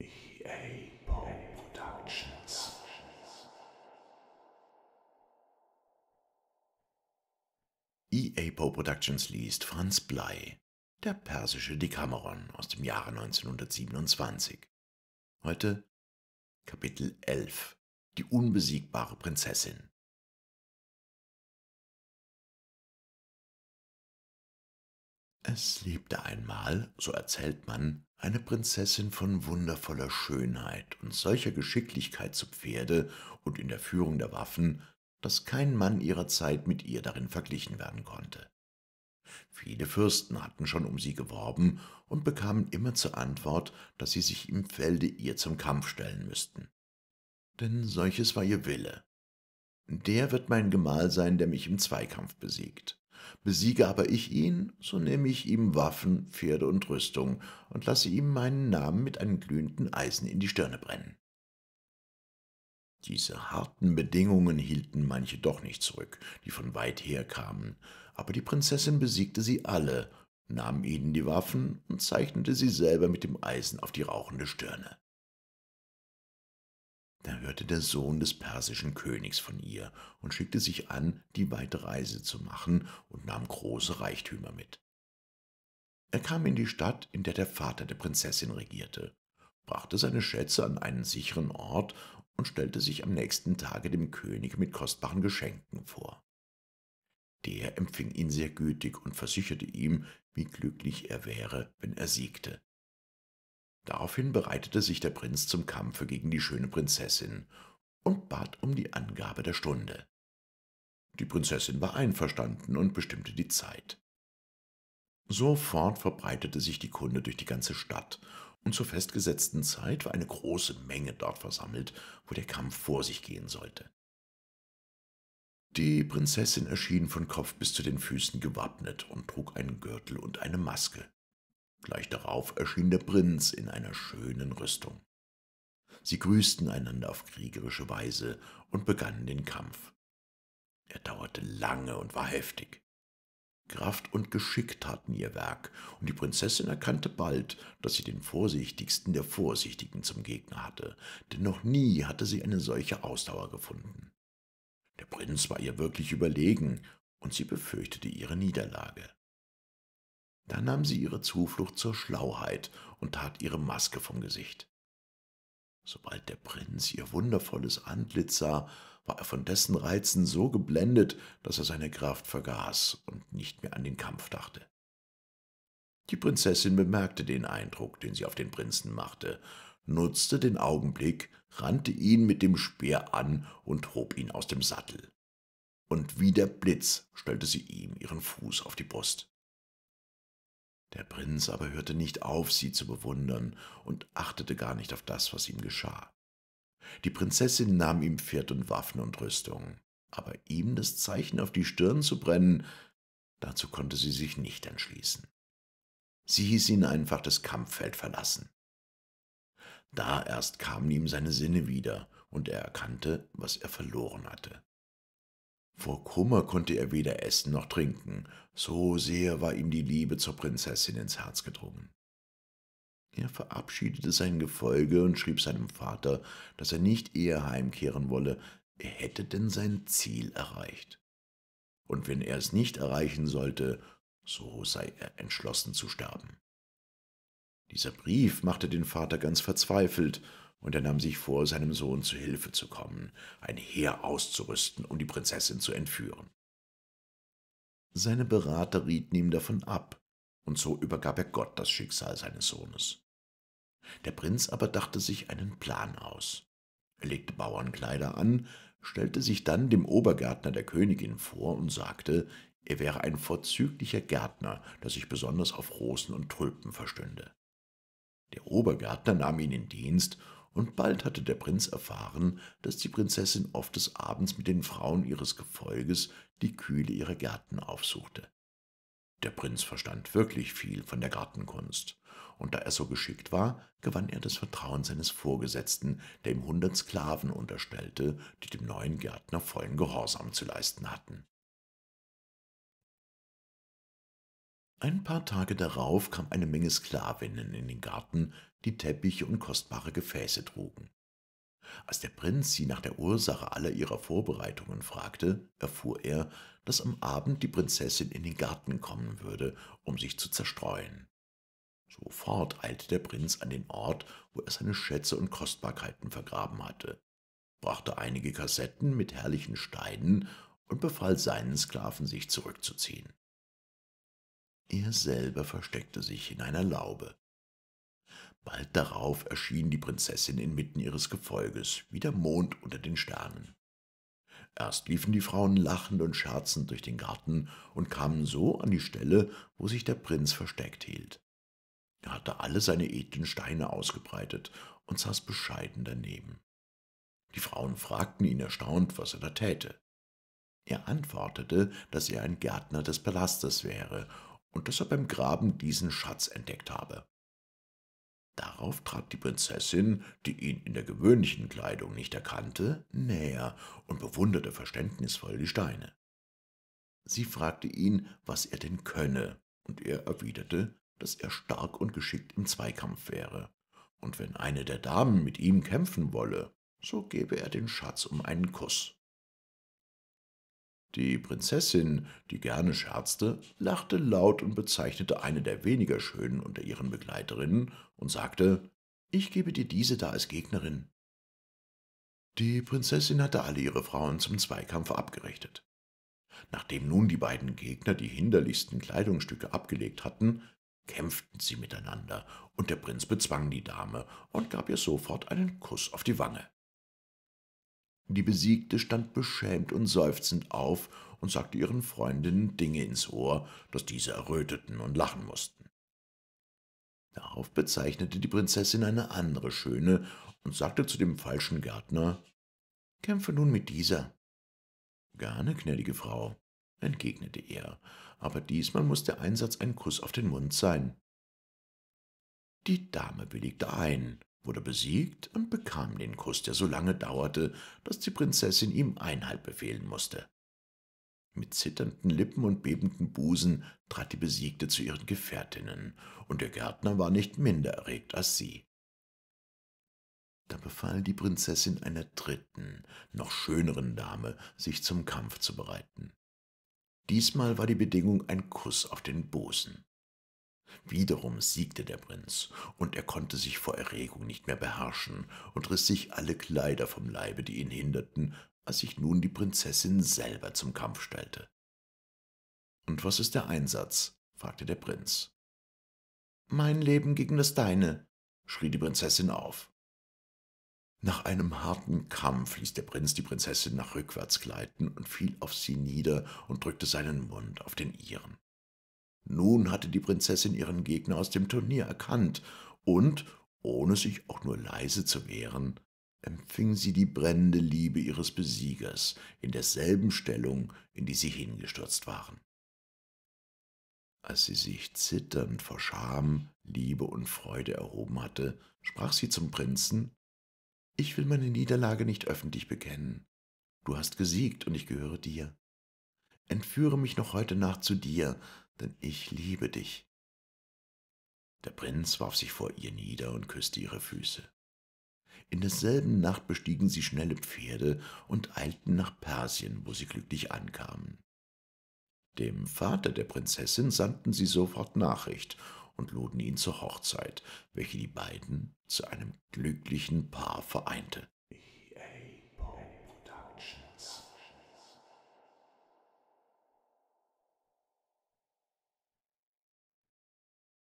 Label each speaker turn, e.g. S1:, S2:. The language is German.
S1: EA Productions. EA Poe Productions liest Franz Blei, der persische Dekameron aus dem Jahre 1927. Heute Kapitel 11 Die unbesiegbare Prinzessin Es lebte einmal, so erzählt man, eine Prinzessin von wundervoller Schönheit und solcher Geschicklichkeit zu Pferde und in der Führung der Waffen, dass kein Mann ihrer Zeit mit ihr darin verglichen werden konnte. Viele Fürsten hatten schon um sie geworben und bekamen immer zur Antwort, dass sie sich im Felde ihr zum Kampf stellen müssten. Denn solches war ihr Wille. Der wird mein Gemahl sein, der mich im Zweikampf besiegt. Besiege aber ich ihn, so nehme ich ihm Waffen, Pferde und Rüstung und lasse ihm meinen Namen mit einem glühenden Eisen in die Stirne brennen. Diese harten Bedingungen hielten manche doch nicht zurück, die von weit her kamen, aber die Prinzessin besiegte sie alle, nahm ihnen die Waffen und zeichnete sie selber mit dem Eisen auf die rauchende Stirne. Da hörte der Sohn des persischen Königs von ihr und schickte sich an, die weite Reise zu machen und nahm große Reichtümer mit. Er kam in die Stadt, in der der Vater der Prinzessin regierte, brachte seine Schätze an einen sicheren Ort und stellte sich am nächsten Tage dem König mit kostbaren Geschenken vor. Der empfing ihn sehr gütig und versicherte ihm, wie glücklich er wäre, wenn er siegte. Daraufhin bereitete sich der Prinz zum Kampfe gegen die schöne Prinzessin und bat um die Angabe der Stunde. Die Prinzessin war einverstanden und bestimmte die Zeit. Sofort verbreitete sich die Kunde durch die ganze Stadt, und zur festgesetzten Zeit war eine große Menge dort versammelt, wo der Kampf vor sich gehen sollte. Die Prinzessin erschien von Kopf bis zu den Füßen gewappnet und trug einen Gürtel und eine Maske. Gleich darauf erschien der Prinz in einer schönen Rüstung. Sie grüßten einander auf kriegerische Weise und begannen den Kampf. Er dauerte lange und war heftig. Kraft und Geschick taten ihr Werk, und die Prinzessin erkannte bald, dass sie den vorsichtigsten der Vorsichtigen zum Gegner hatte, denn noch nie hatte sie eine solche Ausdauer gefunden. Der Prinz war ihr wirklich überlegen, und sie befürchtete ihre Niederlage. Da nahm sie ihre Zuflucht zur Schlauheit und tat ihre Maske vom Gesicht. Sobald der Prinz ihr wundervolles Antlitz sah, war er von dessen Reizen so geblendet, dass er seine Kraft vergaß und nicht mehr an den Kampf dachte. Die Prinzessin bemerkte den Eindruck, den sie auf den Prinzen machte, nutzte den Augenblick, rannte ihn mit dem Speer an und hob ihn aus dem Sattel. Und wie der Blitz stellte sie ihm ihren Fuß auf die Brust. Der Prinz aber hörte nicht auf, sie zu bewundern und achtete gar nicht auf das, was ihm geschah. Die Prinzessin nahm ihm Pferd und Waffen und Rüstung, aber ihm das Zeichen auf die Stirn zu brennen, dazu konnte sie sich nicht entschließen. Sie hieß ihn einfach das Kampffeld verlassen. Da erst kamen ihm seine Sinne wieder, und er erkannte, was er verloren hatte. Vor Kummer konnte er weder essen noch trinken, so sehr war ihm die Liebe zur Prinzessin ins Herz gedrungen. Er verabschiedete sein Gefolge und schrieb seinem Vater, dass er nicht eher heimkehren wolle, er hätte denn sein Ziel erreicht. Und wenn er es nicht erreichen sollte, so sei er entschlossen zu sterben. Dieser Brief machte den Vater ganz verzweifelt, und er nahm sich vor, seinem Sohn zu Hilfe zu kommen, ein Heer auszurüsten, um die Prinzessin zu entführen. Seine Berater rieten ihm davon ab, und so übergab er Gott das Schicksal seines Sohnes. Der Prinz aber dachte sich einen Plan aus. Er legte Bauernkleider an, stellte sich dann dem Obergärtner der Königin vor und sagte, er wäre ein vorzüglicher Gärtner, der sich besonders auf Rosen und Tulpen verstünde. Der Obergärtner nahm ihn in Dienst und bald hatte der Prinz erfahren, dass die Prinzessin oft des Abends mit den Frauen ihres Gefolges die Kühle ihrer Gärten aufsuchte. Der Prinz verstand wirklich viel von der Gartenkunst, und da er so geschickt war, gewann er das Vertrauen seines Vorgesetzten, der ihm hundert Sklaven unterstellte, die dem neuen Gärtner vollen Gehorsam zu leisten hatten. Ein paar Tage darauf kam eine Menge Sklavinnen in den Garten, die Teppiche und kostbare Gefäße trugen. Als der Prinz sie nach der Ursache aller ihrer Vorbereitungen fragte, erfuhr er, dass am Abend die Prinzessin in den Garten kommen würde, um sich zu zerstreuen. Sofort eilte der Prinz an den Ort, wo er seine Schätze und Kostbarkeiten vergraben hatte, brachte einige Kassetten mit herrlichen Steinen und befahl seinen Sklaven, sich zurückzuziehen. Er selber versteckte sich in einer Laube. Bald darauf erschien die Prinzessin inmitten ihres Gefolges, wie der Mond unter den Sternen. Erst liefen die Frauen lachend und scherzend durch den Garten und kamen so an die Stelle, wo sich der Prinz versteckt hielt. Er hatte alle seine edlen Steine ausgebreitet und saß bescheiden daneben. Die Frauen fragten ihn erstaunt, was er da täte. Er antwortete, dass er ein Gärtner des Palastes wäre und dass er beim Graben diesen Schatz entdeckt habe. Darauf trat die Prinzessin, die ihn in der gewöhnlichen Kleidung nicht erkannte, näher und bewunderte verständnisvoll die Steine. Sie fragte ihn, was er denn könne, und er erwiderte, dass er stark und geschickt im Zweikampf wäre, und wenn eine der Damen mit ihm kämpfen wolle, so gebe er den Schatz um einen Kuss. Die Prinzessin, die gerne scherzte, lachte laut und bezeichnete eine der weniger Schönen unter ihren Begleiterinnen und sagte, ich gebe dir diese da als Gegnerin. Die Prinzessin hatte alle ihre Frauen zum Zweikampf abgerichtet. Nachdem nun die beiden Gegner die hinderlichsten Kleidungsstücke abgelegt hatten, kämpften sie miteinander, und der Prinz bezwang die Dame und gab ihr sofort einen Kuss auf die Wange. Die Besiegte stand beschämt und seufzend auf und sagte ihren Freundinnen Dinge ins Ohr, dass diese erröteten und lachen mussten. Darauf bezeichnete die Prinzessin eine andere Schöne und sagte zu dem falschen Gärtner, »Kämpfe nun mit dieser.« »Gerne, gnädige Frau«, entgegnete er, »aber diesmal muß der Einsatz ein Kuss auf den Mund sein.« Die Dame willigte ein, wurde besiegt und bekam den Kuss, der so lange dauerte, dass die Prinzessin ihm Einhalt befehlen musste. Mit zitternden Lippen und bebenden Busen trat die Besiegte zu ihren Gefährtinnen, und der Gärtner war nicht minder erregt als sie. Da befahl die Prinzessin einer dritten, noch schöneren Dame, sich zum Kampf zu bereiten. Diesmal war die Bedingung ein Kuss auf den Busen. Wiederum siegte der Prinz, und er konnte sich vor Erregung nicht mehr beherrschen und riss sich alle Kleider vom Leibe, die ihn hinderten, als sich nun die Prinzessin selber zum Kampf stellte. Und was ist der Einsatz? fragte der Prinz. Mein Leben gegen das deine, schrie die Prinzessin auf. Nach einem harten Kampf ließ der Prinz die Prinzessin nach rückwärts gleiten und fiel auf sie nieder und drückte seinen Mund auf den ihren. Nun hatte die Prinzessin ihren Gegner aus dem Turnier erkannt und, ohne sich auch nur leise zu wehren, empfing sie die brennende Liebe ihres Besiegers in derselben Stellung, in die sie hingestürzt waren. Als sie sich zitternd vor Scham, Liebe und Freude erhoben hatte, sprach sie zum Prinzen Ich will meine Niederlage nicht öffentlich bekennen. Du hast gesiegt und ich gehöre dir. Entführe mich noch heute Nacht zu dir, denn ich liebe dich. Der Prinz warf sich vor ihr nieder und küßte ihre Füße. In derselben Nacht bestiegen sie schnelle Pferde und eilten nach Persien, wo sie glücklich ankamen. Dem Vater der Prinzessin sandten sie sofort Nachricht und luden ihn zur Hochzeit, welche die beiden zu einem glücklichen Paar vereinte.